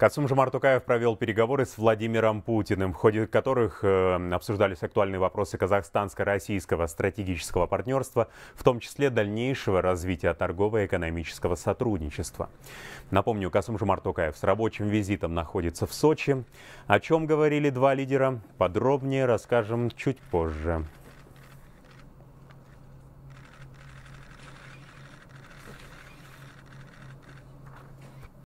Кацум Жамартукаев провел переговоры с Владимиром Путиным, в ходе которых э, обсуждались актуальные вопросы казахстанско-российского стратегического партнерства, в том числе дальнейшего развития торгово-экономического сотрудничества. Напомню, Касум Жамартукаев с рабочим визитом находится в Сочи. О чем говорили два лидера, подробнее расскажем чуть позже.